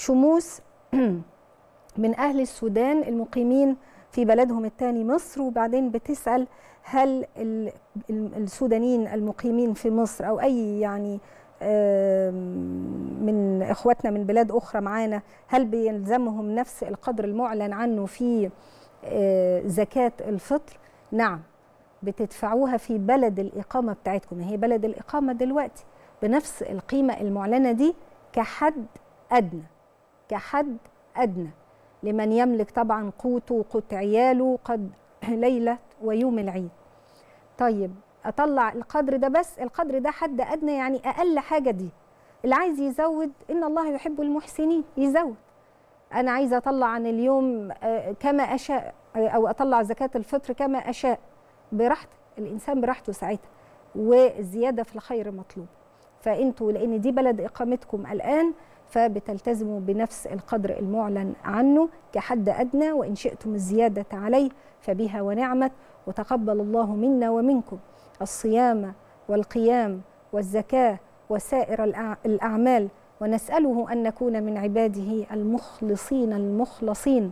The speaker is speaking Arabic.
شموس من أهل السودان المقيمين في بلدهم الثاني مصر وبعدين بتسأل هل السودانيين المقيمين في مصر أو أي يعني من إخواتنا من بلاد أخرى معانا هل بيلزمهم نفس القدر المعلن عنه في آه، زكاة الفطر؟ نعم بتدفعوها في بلد الإقامة بتاعتكم هي بلد الإقامة دلوقتي بنفس القيمة المعلنة دي كحد أدنى كحد أدنى لمن يملك طبعا قوته وقوت عياله قد ليلة ويوم العيد طيب أطلع القدر ده بس القدر ده حد أدنى يعني أقل حاجة دي اللي عايز يزود إن الله يحب المحسنين يزود أنا عايزة أطلع عن اليوم آه، كما أشاء آه، أو أطلع زكاة الفطر كما أشاء براحتي الإنسان براحته ساعتها والزيادة في الخير مطلوب فأنتوا لأن دي بلد إقامتكم الآن فبتلتزموا بنفس القدر المعلن عنه كحد أدنى وإن شئتم الزيادة عليه فبها ونعمت وتقبل الله منا ومنكم الصيام والقيام والزكاة وسائر الأعمال ونسأله أن نكون من عباده المخلصين المخلصين